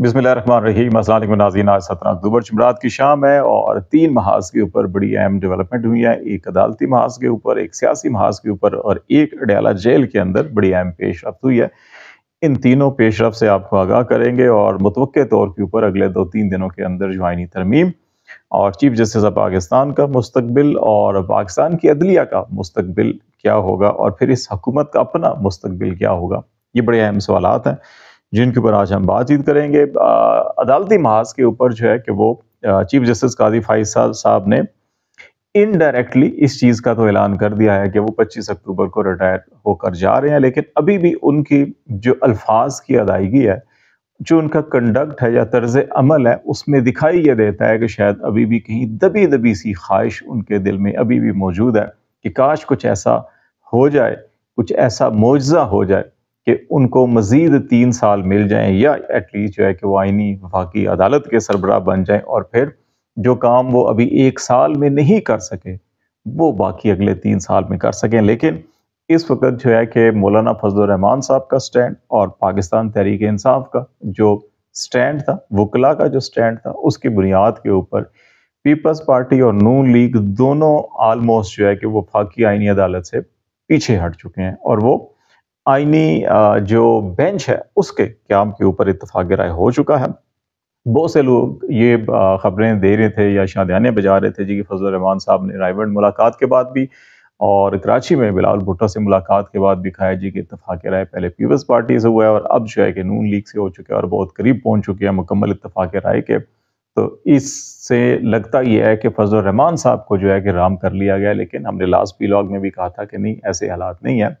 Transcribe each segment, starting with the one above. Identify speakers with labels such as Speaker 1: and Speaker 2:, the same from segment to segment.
Speaker 1: रहीम असल नाजीन आज सत्रह अक्टूबर जमरात की शाम है और तीन महाज के ऊपर बड़ी अहम डेवलपमेंट हुई है एक अदालती महाज के ऊपर एक सियासी महाज के ऊपर और एक अडयाला जेल के अंदर बड़ी अहम पेशरफ हुई है इन तीनों पेशरफ से आपको आगाह करेंगे और मुतव तौर के ऊपर अगले दो तीन दिनों के अंदर जो आइनी तरमीम और चीफ जस्टिस ऑफ पाकिस्तान का मुस्तबिल और पाकिस्तान की अदलिया का मुस्तबिल क्या होगा और फिर इस हकूमत का अपना मुस्तबिल क्या होगा ये बड़े अहम सवाल हैं जिनके ऊपर आज हम बातचीत करेंगे अदालती महाज के ऊपर जो है कि वो चीफ जस्टिस काजी फाइज साहब ने इनडायरेक्टली इस चीज़ का तो ऐलान कर दिया है कि वो 25 अक्टूबर को रिटायर होकर जा रहे हैं लेकिन अभी भी उनकी जो अल्फाज की अदायगी है जो उनका कंडक्ट है या तर्ज अमल है उसमें दिखाई ये देता है कि शायद अभी भी कहीं दबी दबी सी ख्वाहिश उनके दिल में अभी भी मौजूद है कि काश कुछ ऐसा हो जाए कुछ ऐसा मुआवजा हो जाए कि उनको मज़ीद तीन साल मिल जाएं या एटलीस्ट जो है कि वो आइनी वफाकी अदालत के सरबराह बन जाएं और फिर जो काम वो अभी एक साल में नहीं कर सके वो बाकी अगले तीन साल में कर सकें लेकिन इस वक्त जो है कि मौलाना फजलरहमान साहब का स्टैंड और पाकिस्तान तहरीक इंसाफ का जो स्टैंड था वकला का जो स्टैंड था उसकी बुनियाद के ऊपर पीपल्स पार्टी और नू लीग दोनों आलमोस्ट जो है कि वो फाकी आइनी अदालत से पीछे हट चुके हैं और वो आइनी जो बेंच है उसके क्याम के ऊपर इतफाक राय हो चुका है बहुत से लोग ये खबरें दे रहे थे या शादियाने बजा रहे थे जी कि फजल रहमान साहब ने रायबंड मुलाकात के बाद भी और कराची में बिलाल भुट्टो से मुलाकात के बाद भी खाया जी कि इतफाक़ राय पहले पीपल्स पार्टी से हुआ है और अब जो है कि नून लीग से हो चुके हैं और बहुत करीब पहुंच चुके हैं मुकम्मल इतफाक़ राय के तो इससे लगता ये है कि फजल रहमान साहब को जो है कि राम कर लिया गया लेकिन हमने लास्ट ब्लॉग में भी कहा था कि नहीं ऐसे हालात नहीं है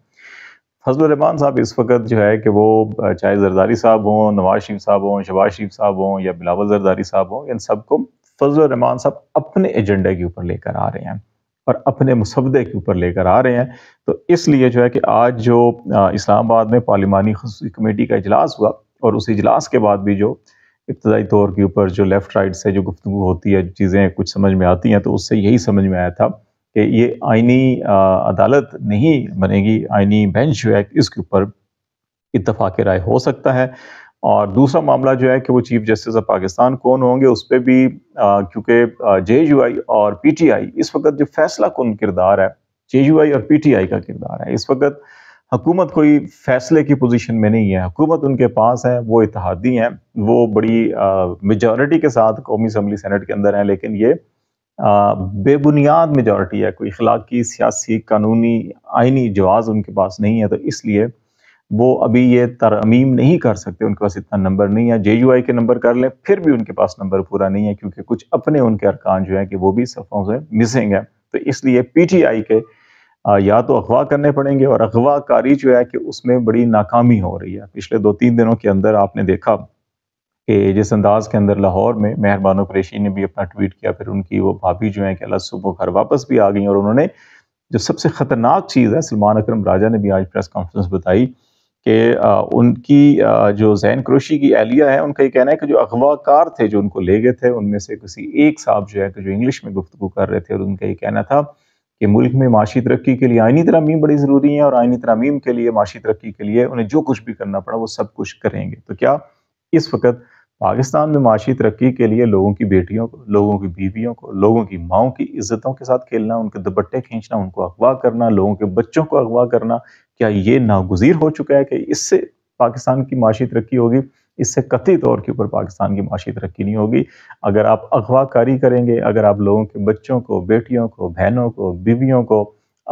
Speaker 1: रमान साहब इस वक्त जो है कि वो चाहे जरदारी साहब हों नवाज शरीफ साहब हों शबाज शरीफ साहब हों या बिलावल जरदारी साहब हों इन सबको रहमान साहब अपने एजेंडे के ऊपर लेकर आ रहे हैं और अपने मुसवदे के ऊपर लेकर आ रहे हैं तो इसलिए जो है कि आज जो इस्लामाबाद में पार्लिमानी कमेटी का इजलास हुआ और उस इजलास के बाद भी जो इब्तदाई तौर के ऊपर जो लेफ़्ट राइट से जो गुफ्तु होती है चीज़ें कुछ समझ में आती हैं तो उससे यही समझ में आया था कि ये आइनी अदालत नहीं बनेगी आइनी बेंच जो है इसके ऊपर इतफाक़ राय हो सकता है और दूसरा मामला जो है कि वो चीफ जस्टिस ऑफ पाकिस्तान कौन होंगे उस पर भी क्योंकि जे यू आई और पी टी आई इस वक्त जो फैसला कन किरदार है जे यू आई और पी टी आई का किरदार है इस वक्त हुकूमत कोई फैसले की पोजीशन में नहीं है हुकूमत उनके पास है वो इतिहादी हैं वो बड़ी मेजॉरिटी के साथ कौमी असम्बली सेनेट के अंदर हैं लेकिन ये बेबुनियाद मेजॉरिटी है कोई इखलाकी सियासी कानूनी आइनी जवाज़ उनके पास नहीं है तो इसलिए वो अभी ये तरमीम नहीं कर सकते उनके पास इतना नंबर नहीं है जे यू आई के नंबर कर लें फिर भी उनके पास नंबर पूरा नहीं है क्योंकि कुछ अपने उनके अरकान जो हैं कि वो भी सफ़ों से मिसिंग है तो इसलिए पी टी आई के या तो अगवा करने पड़ेंगे और अगवाकारी जो है कि उसमें बड़ी नाकामी हो रही है पिछले दो तीन दिनों के अंदर आपने देखा कि जिस अंदाज़ के अंदर लाहौर में मेहरबानो कुरेशी ने भी अपना ट्वीट किया फिर उनकी वो भाभी जो है कि अला सुबह घर वापस भी आ गई और उन्होंने जो सबसे ख़तरनाक चीज़ है सलमान अकरम राजा ने भी आज प्रेस कॉन्फ्रेंस बताई कि उनकी जो जैन क्रोशी की एहलिया है उनका ये कहना है कि जो अगवाकार थे जो उनको ले गए थे उनमें से किसी एक साहब जो है कि जो इंग्लिश में गुफ्तु कर रहे थे और उनका ये कहना था कि मुल्क में माशी तरक्की के लिए आइनी तरामीम बड़ी ज़रूरी है और आइनी तरामीम के लिए माशी तरक्की के लिए उन्हें जो कुछ भी करना पड़ा वो सब कुछ करेंगे तो क्या इस वक्त पाकिस्तान में माशी तरक्की के लिए लोगों की बेटियों को लोगों की बीवियों को लोगों की माओ की इज्जतों के साथ खेलना उनके दुपट्टे खींचना उनको अगवा करना लोगों के बच्चों को अगवा करना क्या ये नागुजीर हो चुका है कि इससे पाकिस्तान की माशी तरक्की होगी इससे कथित तौर के ऊपर पाकिस्तान की माशी तरक्की नहीं होगी अगर आप अगवाकारी करेंगे अगर आप लोगों के बच्चों को बेटियों को बहनों को बीवियों को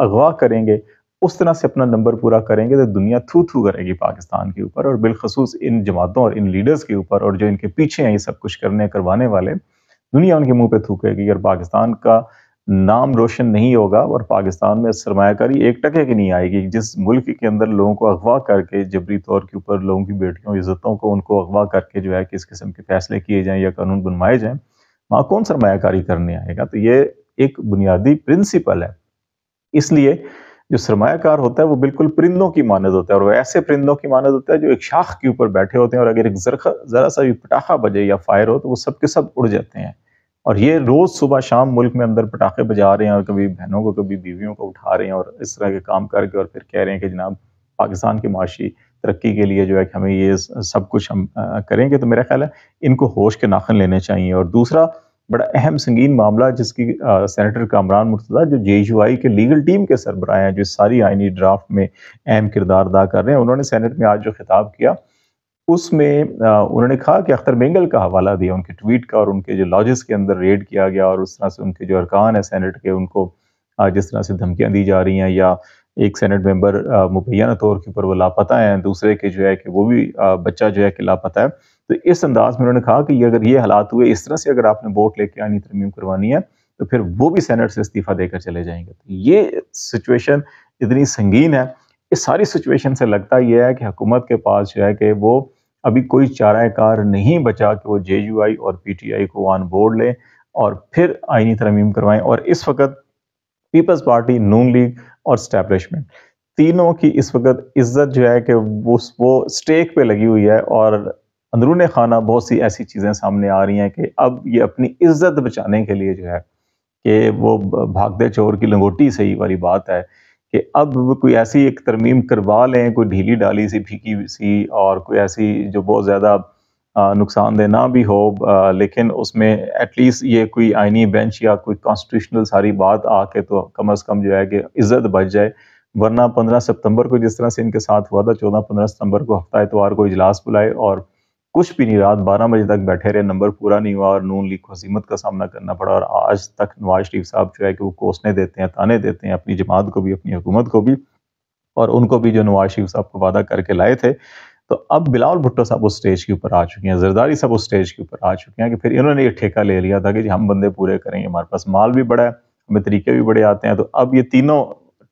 Speaker 1: अगवा करेंगे उस तरह से अपना नंबर पूरा करेंगे तो दुनिया थू थू करेगी पाकिस्तान के ऊपर और बिलखसूस इन जमातों और इन लीडर्स के ऊपर और जो इनके पीछे हैं ये सब कुछ करने करवाने वाले दुनिया उनके मुंह पे थूकेगी और पाकिस्तान का नाम रोशन नहीं होगा और पाकिस्तान में सरमाकारी एक टके की नहीं आएगी जिस मुल्क के अंदर लोगों को अगवा करके जबरी तौर के ऊपर लोगों की बेटियों इज्जतों को उनको अगवा करके जो है किस किस्म के फैसले किए जाएं या कानून बनवाए जाएं वहाँ कौन सरमाकारी करने आएगा तो ये एक बुनियादी प्रिंसिपल है इसलिए जो सरमाकार होता है वो बिल्कुल परिंदों की मानद होता है और वो ऐसे परिंदों की मानद होता है जो एक शाख के ऊपर बैठे होते हैं और अगर एक जरखा ज़रा सा भी पटाखा बजे या फायर हो तो वो सब के सब उड़ जाते हैं और ये रोज़ सुबह शाम मुल्क में अंदर पटाखे बजा रहे हैं और कभी बहनों को कभी बीवियों को उठा रहे हैं और इस तरह के काम करके और फिर कह रहे हैं कि जनाब पाकिस्तान की माशी तरक्की के लिए जो है कि हमें ये सब कुछ हम करेंगे तो मेरा ख्याल है इनको होश के नाखन लेने चाहिए और दूसरा बड़ा अहम संगीन मामला जिसकी सेनेटर कामरान मुर्तदा जो जे यू आई के लीगल टीम के सरबराह हैं जो सारी आइनी ड्राफ्ट में अहम किरदार अदा कर रहे हैं उन्होंने सेनेट में आज जो खिताब किया उसमें उन्होंने कहा कि अख्तर बेंगल का हवाला दिया उनके ट्वीट का और उनके जो लॉजिस के अंदर रेड किया गया और उस तरह से उनके जो अरकान है सेनेट के उनको जिस तरह से धमकियाँ दी जा रही हैं या एक सेनेट मेंबर मुबैना तौर के ऊपर वो लापता है दूसरे के जो है कि वो भी बच्चा जो है कि लापता है तो इस अंदाज में उन्होंने कहा कि अगर ये हालात हुए इस तरह से अगर आपने वोट लेके आनी तरमीम करवानी है तो फिर वो भी सेनेट से इस्तीफा देकर चले जाएंगे तो ये सिचुएशन इतनी संगीन है इस सारी सिचुएशन से लगता यह है कि हुकूमत के पास जो है कि वो अभी कोई चारा कार नहीं बचा कि वो जे और पी को ऑन बोर्ड लें और फिर आइनी तरमीम करवाएं और इस वक्त पीपल्स पार्टी नून लीग और स्टैब्लिशमेंट तीनों की इस वक्त इज्जत जो है कि वो वो स्टेक पे लगी हुई है और अंदरून खाना बहुत सी ऐसी चीज़ें सामने आ रही हैं कि अब ये अपनी इज्जत बचाने के लिए जो है कि वो भागते चोर की लंगोटी सही वाली बात है कि अब कोई ऐसी एक तरमीम करवा लें कोई ढीली डाली सी फीकी सी और कोई ऐसी जो बहुत ज़्यादा नुकसानदेह ना भी हो लेकिन उसमें एटलीस्ट ये कोई आइनी बेंच या कोई कॉन्स्टिट्यूशनल सारी बात आके तो कम अज़ कम जो है कि इज़्ज़त बच जाए वरना पंद्रह सितंबर को जिस तरह से इनके साथ हुआ था चौदह पंद्रह सितंबर को हफ्ता एतवार को इजलास बुलाए और कुछ भी नहीं रात बारह बजे तक बैठे रहे नंबर पूरा नहीं हुआ और नून लीग को हजीमत का सामना करना पड़ा और आज तक नवाज शरीफ साहब जो है कि वो कोसने देते हैं ताने देते हैं अपनी जमात को भी अपनी हुकूमत को भी और उनको भी जो नवाज शरीफ साहब को वादा करके लाए थे तो अब बिलावल भुट्टो साहब उस स्टेज के ऊपर आ चुके हैं जरदारी साहब उस स्टेज के ऊपर आ चुके हैं कि फिर इन्होंने ये ठेका ले लिया था कि जी हम बंदे पूरे करेंगे हमारे पास माल भी बड़ा है हमें तरीके भी बड़े आते हैं तो अब ये तीनों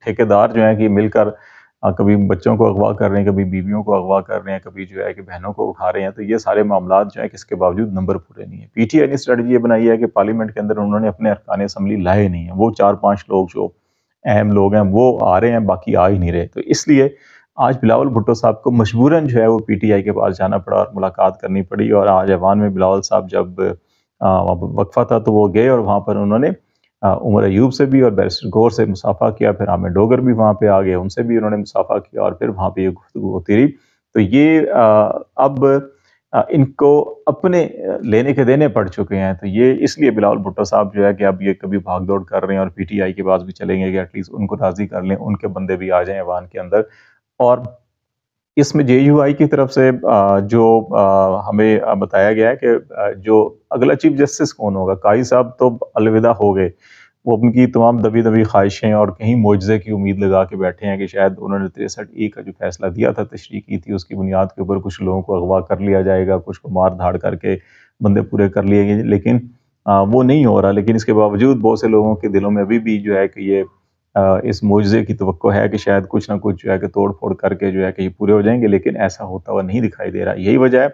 Speaker 1: ठेकेदार जो हैं कि मिलकर कभी बच्चों को अगवा कर रहे हैं कभी बीवियों को अगवा कर रहे हैं कभी जो है कि बहनों को उठा रहे हैं तो ये सारे मामला जो है कि इसके बावजूद नंबर पूरे नहीं है पीटीआई ने स्ट्रेटजी ये बनाई है कि पार्लियामेंट के अंदर उन्होंने अपने अरकान असम्बली लाए नहीं है वो चार पाँच लोग जो अहम लोग हैं वो आ रहे हैं बाकी आ ही नहीं रहे तो इसलिए आज बिलावल भुट्टो साहब को मजबूरन जो है वो पीटीआई के पास जाना पड़ा और मुलाकात करनी पड़ी और आज ऐवान में बिलावल साहब जब वक्फा था तो वो गए और वहाँ पर उन्होंने उमर अयूब से भी और बैरिस्टर गौर से मुसाफा किया फिर आमिर डोगर भी वहाँ पे आ गए उनसे भी उन्होंने मुसाफा किया और फिर वहाँ पर ये गुफ्तु होती रही तो ये आ, अब आ, इनको अपने लेने के देने पड़ चुके हैं तो ये इसलिए बिलावल भुट्टो साहब जो है कि अब ये कभी भाग दौड़ कर रहे हैं और पीटीआई के पास भी चलेंगे कि एटलीस्ट उनको राजी कर लें उनके बंदे भी आ जाएं ऐवान के अंदर और इसमें जे यू आई की तरफ से जो हमें बताया गया है कि जो अगला चीफ जस्टिस कौन होगा काई साहब तो अलविदा हो गए वो उनकी तमाम दबी दबी ख्वाहिशें और कहीं मुआवजे की उम्मीद लगा के बैठे हैं कि शायद उन्होंने तिरसठ ए का जो फैसला दिया था तशरी की थी उसकी बुनियाद के ऊपर कुछ लोगों को अगवा कर लिया जाएगा कुछ को मार धाड़ करके बंदे पूरे कर लिए गए लेकिन आ, वो नहीं हो रहा लेकिन इसके बावजूद बहुत से लोगों के दिलों में अभी भी जो है कि ये इस मुआवजे की तो है कि शायद कुछ ना कुछ जो है कि तोड़ फोड़ करके जो है कि ये पूरे हो जाएंगे लेकिन ऐसा होता हुआ नहीं दिखाई दे रहा यही वजह है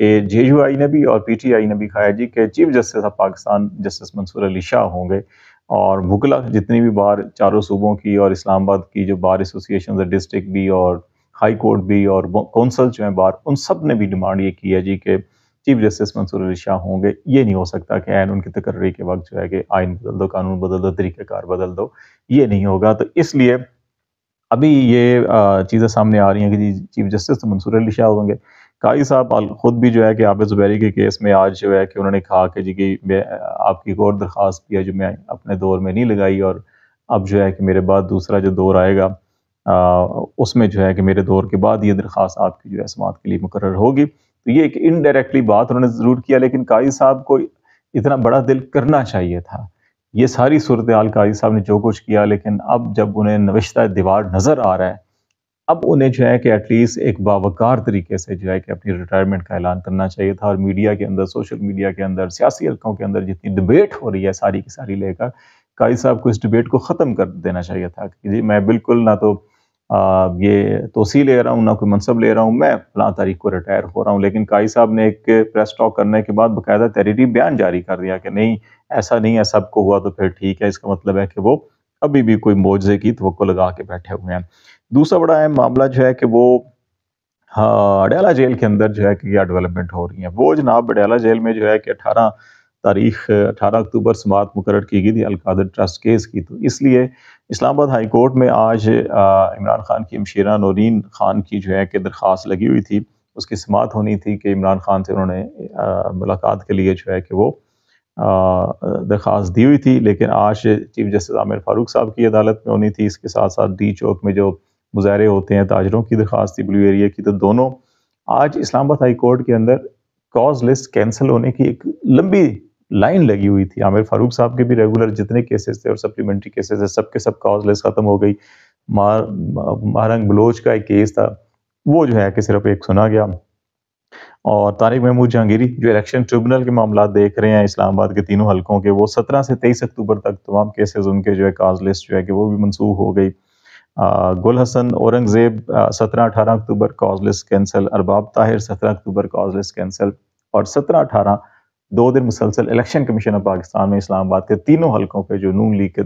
Speaker 1: कि जे यू आई ने भी और पी टी आई ने भी खाया जी के chief justice of Pakistan justice Mansoor Ali Shah होंगे और भुकला जितनी भी बार चारों सूबों की और इस्लामाबाद की जो बार एसोसिएशन डिस्ट्रिक्ट भी और हाई कोर्ट भी और कौंसल जो है बार उन सब ने भी डिमांड ये की है जी कि चीफ जस्टिस मंसूर अली शाह होंगे ये नहीं हो सकता कि आयन उनकी तकर्री के वक्त जो है कि आयन बदल दो कानून बदल दो तरीक़ाकार बदल दो ये नहीं होगा तो इसलिए अभी ये चीज़ें सामने आ रही हैं कि जी चीफ जस्टिस तो मंसूर अली शाह होंगे काजी साहब ख़ुद भी जो है कि आबिद ज़ुबैरी के केस में आज जो है कि उन्होंने कहा कि जी कि मैं आपकी एक और दरख्वास्त की है जो मैं अपने दौर में नहीं लगाई और अब जो है कि मेरे बाद दूसरा जो दौर आएगा आ, उसमें जो है कि मेरे दौर के बाद ये दरख्वास्त आपकी जो है समात के लिए मुकर होगी तो ये एक इनडायरेक्टली बात उन्होंने ज़रूर किया लेकिन काजी साहब को इतना बड़ा दिल करना चाहिए था ये सारी सूरत हाल काजी साहब ने जो कुछ किया लेकिन अब जब उन्हें नविश्ता दीवार नज़र आ रहा है अब उन्हें जो है कि एटलीस्ट एक बावकार तरीके से जो है कि अपनी रिटायरमेंट का ऐलान करना चाहिए था और मीडिया के अंदर सोशल मीडिया के अंदर सियासी हल्कों के अंदर जितनी डिबेट हो रही है सारी की सारी लेकर काजी साहब को इस डिबेट को ख़त्म कर देना चाहिए था कि जी मैं बिल्कुल ना तो ये तोसी ले रहा हूँ ना कोई मनसब ले रहा हूँ मैं फला तारीख को रिटायर हो रहा हूँ लेकिन काई साहब ने एक प्रेस टॉक करने के बाद बाकायदा तहरीरी बयान जारी कर दिया कि नहीं ऐसा नहीं है सबको हुआ तो फिर ठीक है इसका मतलब है कि वो अभी भी कोई मुआवजे की तो लगा के बैठे हुए हैं दूसरा बड़ा अहम मामला जो है कि वो हाँ, अडयाला जेल के अंदर जो है कि क्या डेवलपमेंट हो रही है वो जनाब अडयाला जेल में जो है कि अठारह तारीख 18 अक्टूबर समात मुकर की गई थी अलकादर ट्रस्ट केस की तो इसलिए इस्लामाबाद हाई कोर्ट में आज इमरान खान की अमशीरा नौरीन खान की जो है कि दरख्वास्त लगी हुई थी उसकी समात होनी थी कि इमरान खान से उन्होंने मुलाकात के लिए जो है कि वो दरख्वास्त दी हुई थी लेकिन आज चीफ जस्टिस आमिर फारूक साहब की अदालत में होनी थी इसके साथ साथ डी चौक में जो मुजाहरे होते हैं ताजरों की दरख्वास्त थी ब्लू एरिया की तो दोनों आज इस्लामाबाद हाई कोर्ट के अंदर कॉज लिस्ट कैंसिल होने की एक लंबी लाइन लगी हुई थी आमिर फारूक साहब के भी रेगुलर जितने केसेस थे और सप्लीमेंट्री केसेस थे सबके सब कॉजलेस ख़त्म हो गई मार मारंग बलोच का एक केस था वो जो है कि सिर्फ एक सुना गया और तारिक महमूद जहांगीरी जो इलेक्शन ट्रिब्यूनल के मामला देख रहे हैं इस्लामाबाद के तीनों हलकों के वो सत्रह से तेईस अक्टूबर तक तमाम केसेज उनके जो है काज लिस्ट जो है कि वो भी मंसूख हो गई गुल हसन औरंगजेब सत्रह अठारह October cause list cancel Arbab Tahir सत्रह अक्टूबर काज लिस्ट कैंसिल और सत्रह अठारह दो दिन मुसलसल इलेक्शन कमीशन ऑफ पाकिस्तान में इस्लामाबाद के तीनों हलकों पर जो नून लीग के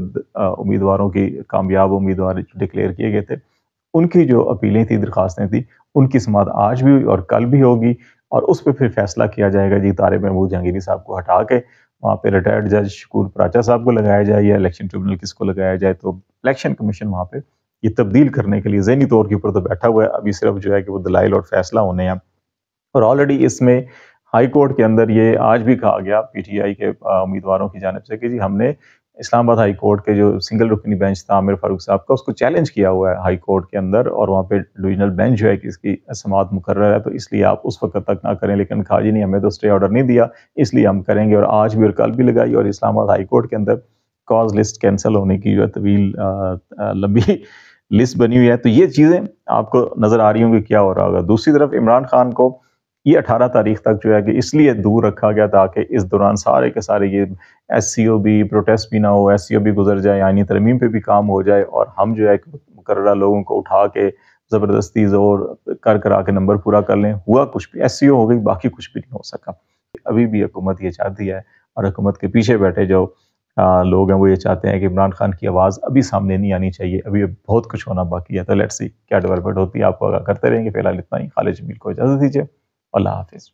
Speaker 1: उम्मीदवारों की कामयाब उम्मीदवार डिक्लेयर किए गए थे उनकी जो अपीलें थी दरखास्तें थी उनकी समात आज भी हुई और कल भी होगी और उस पर फिर फैसला किया जाएगा जी तारे महमूद जहांगीरी साहब को हटा के वहाँ पे रिटायर्ड जज शकूर प्राचा साहब को लगाया जाए या इलेक्शन ट्रिब्यूनल किसको लगाया जाए तो इलेक्शन कमीशन वहाँ पे ये तब्दील करने के लिए जहनी तौर के ऊपर तो बैठा हुआ है अभी सिर्फ जो है कि वो दलाइल और फैसला होने हैं और ऑलरेडी इसमें हाई कोर्ट के अंदर ये आज भी कहा गया पीटीआई के उम्मीदवारों की जानब से कि जी हमने इस्लामाबाद हाई कोर्ट के जो सिंगल रुकनी बेंच था आमिर फारूक साहब का उसको चैलेंज किया हुआ है हाई कोर्ट के अंदर और वहाँ पे डिविजनल बेंच जो है कि इसकी समात मुकर है तो इसलिए आप उस वक्त तक ना करें लेकिन खा जी ने हमें तो स्टे ऑर्डर नहीं दिया इसलिए हम करेंगे और आज भी और कल भी लगाई और इस्लामाबाद हाई कोर्ट के अंदर कॉज लिस्ट कैंसिल होने की जो है तवील लंबी लिस्ट बनी हुई है तो ये चीज़ें आपको नज़र आ रही होंगी क्या हो रहा होगा दूसरी तरफ इमरान खान को ये अठारह तारीख तक जो है कि इसलिए दूर रखा गया ताकि इस दौरान सारे के सारे ये एस सी ओ भी प्रोटेस्ट भी ना हो एस सी ओ भी गुजर जाए आइनी तरमीम पर भी काम हो जाए और हम जो है मुकर्रा लोगों को उठा के ज़बरदस्ती जोर कर करा के नंबर पूरा कर लें हुआ कुछ भी एस सी ओ हो गई बाकी कुछ भी नहीं हो सका अभी भी हुकूमत ये चाहती है और हुकूमत के पीछे बैठे जो आ, लोग हैं वो ये चाहते हैं कि इमरान खान की आवाज़ अभी सामने नहीं आनी चाहिए अभी बहुत कुछ होना बाकी है तो लेट्स सी क्या डेवलपमेंट होती है आपको आगा करते रहेंगे फिलहाल इतना ही खालिद जमील को इजाज़त दीजिए अल्लाह हाफिज़